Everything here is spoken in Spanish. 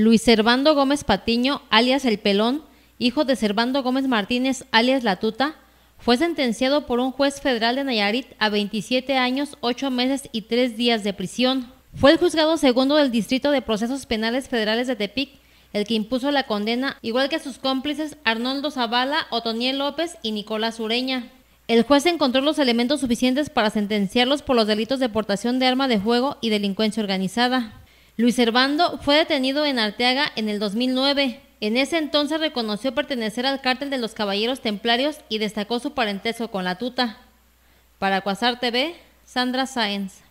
Luis Servando Gómez Patiño, alias El Pelón, hijo de Servando Gómez Martínez, alias La Tuta, fue sentenciado por un juez federal de Nayarit a 27 años, 8 meses y 3 días de prisión. Fue el juzgado segundo del Distrito de Procesos Penales Federales de Tepic el que impuso la condena, igual que a sus cómplices Arnoldo Zavala, Otoniel López y Nicolás Ureña. El juez encontró los elementos suficientes para sentenciarlos por los delitos de portación de arma de fuego y delincuencia organizada. Luis Servando fue detenido en Arteaga en el 2009. En ese entonces reconoció pertenecer al cártel de los Caballeros Templarios y destacó su parentesco con la tuta. Para Cuasar TV, Sandra Sáenz.